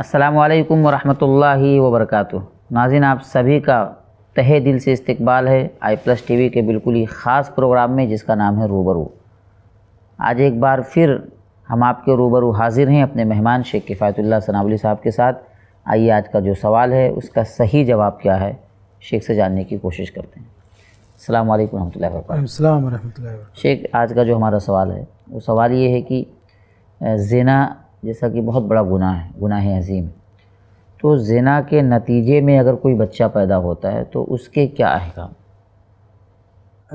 असलकम वरहमल वबरक नाजिन आप सभी का तहे दिल से इस्तकबाल है आई प्लस टी वी के बिल्कुल ही ख़ास प्रोग्राम में जिसका नाम है रूबरू आज एक बार फिर हम आपके रूबरू हाजिर हैं अपने मेहमान शेख किफ़ायतुल्ला सनावली साहब के साथ आइए आज का जो सवाल है उसका सही जवाब क्या है शेख से जानने की कोशिश करते हैं अल्लाम वरहमल शेख आज का जो हमारा सवाल है वो सवाल ये है कि ज़िना जैसा कि बहुत बड़ा गुनाह है गुनाह अजीम तो ज़िना के नतीजे में अगर कोई बच्चा पैदा होता है तो उसके क्या अहकाम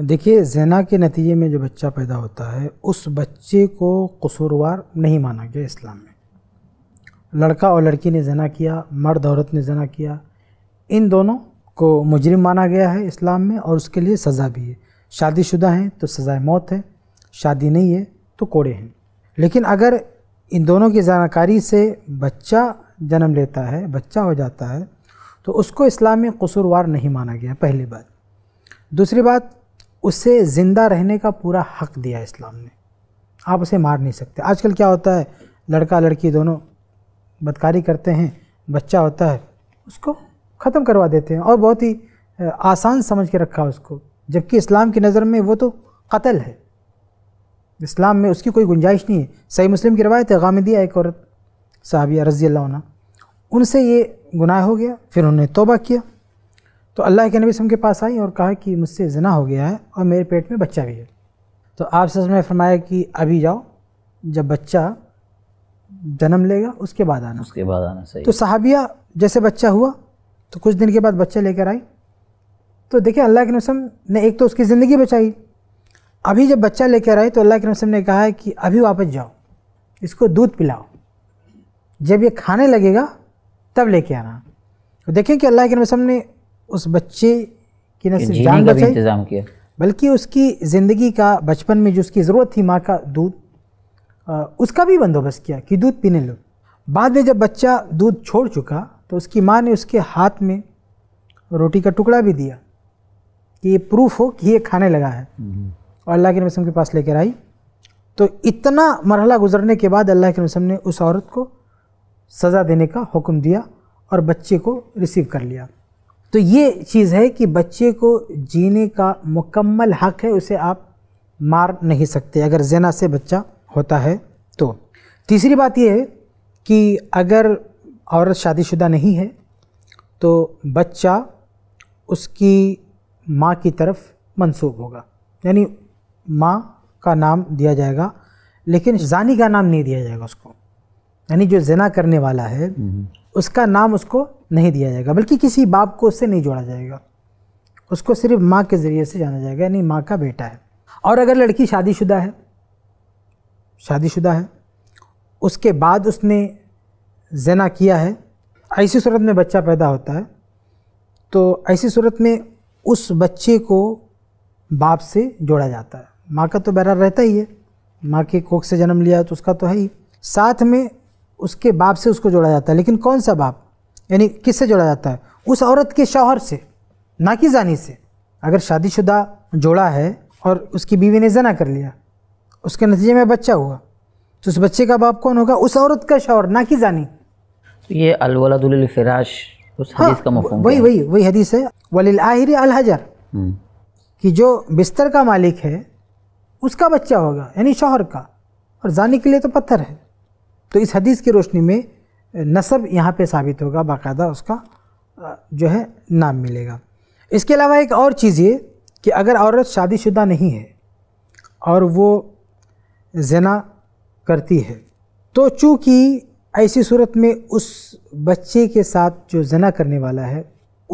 देखिए जना के नतीजे में जो बच्चा पैदा होता है उस बच्चे को कसूरवार नहीं माना गया इस्लाम में लड़का और लड़की ने जना किया मर्द औरत ने जना किया इन दोनों को मुजरिम माना गया है इस्लाम में और उसके लिए सज़ा भी है शादीशुदा हैं तो सज़ाए मौत है शादी नहीं है तो कोड़े हैं लेकिन अगर इन दोनों की जानकारी से बच्चा जन्म लेता है बच्चा हो जाता है तो उसको इस्लाम में कसूरवार नहीं माना गया पहली बात दूसरी बात उसे ज़िंदा रहने का पूरा हक दिया इस्लाम ने आप उसे मार नहीं सकते आजकल क्या होता है लड़का लड़की दोनों बदकारी करते हैं बच्चा होता है उसको ख़त्म करवा देते हैं और बहुत ही आसान समझ के रखा उसको जबकि इस्लाम की नज़र में वो तो कत्ल है इस्लाम में उसकी कोई गुंजाइश नहीं है सही मुस्लिम की रवायत है दिया एक औरत साहबिया रज़ी अल्लाह उनसे ये गुनाह हो गया फिर उन्होंने तोबा किया तो अल्लाह के नबी सम के पास आई और कहा कि मुझसे जना हो गया है और मेरे पेट में बच्चा भी है तो आप सज में फरमाया कि अभी जाओ जब बच्चा जन्म लेगा उसके बाद आना उसके बाद आना सही तो साहबिया जैसे बच्चा हुआ तो कुछ दिन के बाद बच्चा लेकर आई तो देखिए अल्लाह के नसम ने एक तो उसकी ज़िंदगी बचाई अभी जब बच्चा लेकर आए तो अल्लाह के रसम ने कहा है कि अभी वापस जाओ इसको दूध पिलाओ जब ये खाने लगेगा तब लेके आना तो देखें कि अल्लाह के रसम ने उस बच्चे की न सिर्फ जान बचाई इंतजाम किया बल्कि उसकी ज़िंदगी का बचपन में जो उसकी ज़रूरत थी माँ का दूध उसका भी बंदोबस्त किया कि दूध पीने लो बाद में जब बच्चा दूध छोड़ चुका तो उसकी माँ ने उसके हाथ में रोटी का टुकड़ा भी दिया कि ये प्रूफ हो कि ये खाने लगा है हम्म। और अल्लाह के नबी के पास लेकर आई तो इतना मरहला गुजरने के बाद अल्लाह के वसम ने उस औरत को सज़ा देने का हुक्म दिया और बच्चे को रिसीव कर लिया तो ये चीज़ है कि बच्चे को जीने का मुकम्मल हक है उसे आप मार नहीं सकते अगर जना से बच्चा होता है तो तीसरी बात यह है कि अगर औरत शादीशुदा नहीं है तो बच्चा उसकी माँ की तरफ मंसूब होगा यानी माँ का नाम दिया जाएगा लेकिन जानी का नाम नहीं दिया जाएगा उसको यानी जो जना करने वाला है हम्म। उसका नाम उसको नहीं दिया जाएगा बल्कि किसी बाप को उससे नहीं जोड़ा जाएगा उसको सिर्फ माँ के ज़रिए से जाना जाएगा यानी माँ का बेटा है और अगर लड़की शादीशुदा है शादीशुदा है उसके बाद उसने जना किया है ऐसी सूरत में बच्चा पैदा होता है तो ऐसी सूरत में उस बच्चे को बाप से जोड़ा जाता है माँ का तो बैरा रहता ही है माँ के कोख से जन्म लिया तो उसका तो है ही साथ में उसके बाप से उसको जोड़ा जाता है लेकिन कौन सा बाप यानी किससे जोड़ा जाता है उस औरत के शौहर से ना कि जानी से अगर शादीशुदा जोड़ा है और उसकी बीवी ने जना कर लिया उसके नतीजे में बच्चा हुआ तो उस बच्चे का बाप कौन होगा उस औरत का शौहर ना कि जानी तो ये अलवलादुलफराश उस हाँ, हदीस का मफहूम वही वही वही हदीस है वलिल आहिर अल हजर हम्म। कि जो बिस्तर का मालिक है उसका बच्चा होगा यानी शौहर का और जाने के लिए तो पत्थर है तो इस हदीस की रोशनी में नसब यहाँ पे साबित होगा बाकायदा उसका जो है नाम मिलेगा इसके अलावा एक और चीज़ ये कि अगर औरत शादीशुदा नहीं है और वो जना करती है तो चूँकि ऐसी सूरत में उस बच्चे के साथ जो जना करने वाला है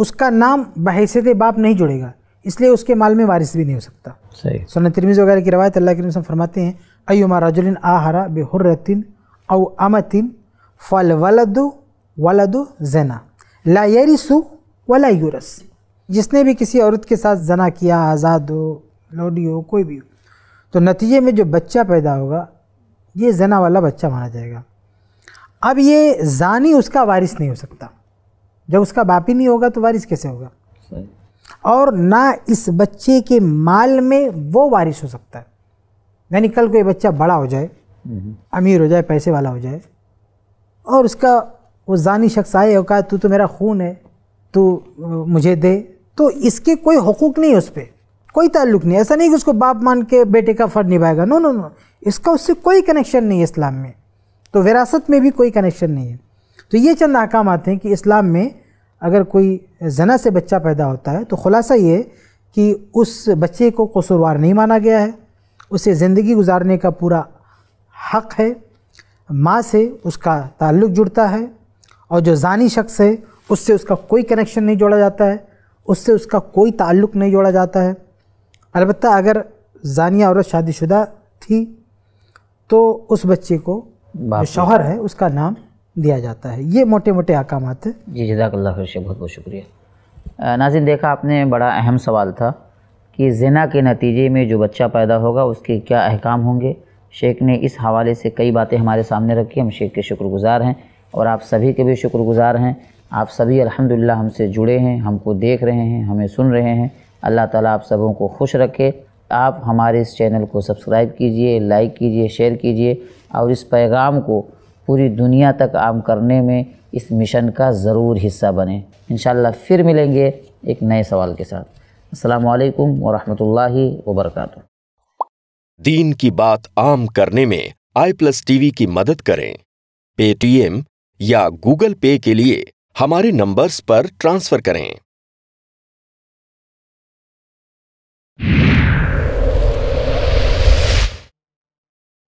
उसका नाम बहसीत बाप नहीं जुड़ेगा इसलिए उसके माल में वारिस भी नहीं हो सकता सही सुन वगैरह की रवायत अल्लाह करीम फरमाते हैं अयुमा रजुलिन आहरा हरा औ अमतिन फल वलद वलद जना ला यरिसु वला यूरस जिसने भी किसी औरत के साथ जना किया आज़ाद हो लोडी हो कोई भी हो तो नतीजे में जो बच्चा पैदा होगा ये जना वाला बच्चा माना जाएगा अब ये जानी उसका वारिस नहीं हो सकता जब उसका बाप ही नहीं होगा तो वारिस कैसे होगा और ना इस बच्चे के माल में वो वारिस हो सकता है यानी कल कोई बच्चा बड़ा हो जाए हम्म। अमीर हो जाए पैसे वाला हो जाए और उसका वो जानी शख्स आए और कहा तू तो मेरा खून है तू मुझे दे तो इसके कोई हकूक़ नहीं है उस पर कोई ताल्लुक नहीं ऐसा नहीं कि उसको बाप मान के बेटे का फ़र्ज निभाएगा नो नो नो इसका उससे कोई कनेक्शन नहीं है इस्लाम में तो विरासत में भी कोई कनेक्शन नहीं है तो ये चंद अहकाम आते हैं कि इस्लाम में अगर कोई जना से बच्चा पैदा होता है तो खुलासा ये कि उस बच्चे को कसूरवार नहीं माना गया है उसे ज़िंदगी गुजारने का पूरा हक़ है माँ से उसका ताल्लुक़ जुड़ता है और जो ज़ानी शख्स है उससे उसका कोई कनेक्शन नहीं जोड़ा जाता है उससे उसका कोई ताल्लुक़ नहीं जोड़ा जाता है अलबत् अगर जानिया औरत शादीशुदा थी तो उस बच्चे को जो शौहर है उसका नाम दिया जाता है ये मोटे मोटे अहकाम हैं जी जजाकल्ला से बहुत बहुत शुक्रिया नाजिन देखा आपने बड़ा अहम सवाल था कि जना के नतीजे में जो बच्चा पैदा होगा उसके क्या अहकाम होंगे शेख ने इस हवाले से कई बातें हमारे सामने रखी हम शेख के शुक्रगुजार हैं और आप सभी के भी शुक्रगुजार हैं आप सभी अल्हम्दुलिल्लाह हमसे जुड़े हैं हमको देख रहे हैं हमें सुन रहे हैं अल्लाह ताला आप सबों को खुश रखे आप हमारे इस चैनल को सब्सक्राइब कीजिए लाइक कीजिए शेयर कीजिए और इस पैगाम को पूरी दुनिया तक आम करने में इस मिशन का ज़रूर हिस्सा बने इन फिर मिलेंगे एक नए सवाल के साथ असलकम वरहि वबरक दीन की बात आम करने में आई प्लस टीवी की मदद करें पेटीएम या गूगल पे के लिए हमारे नंबर्स पर ट्रांसफर करें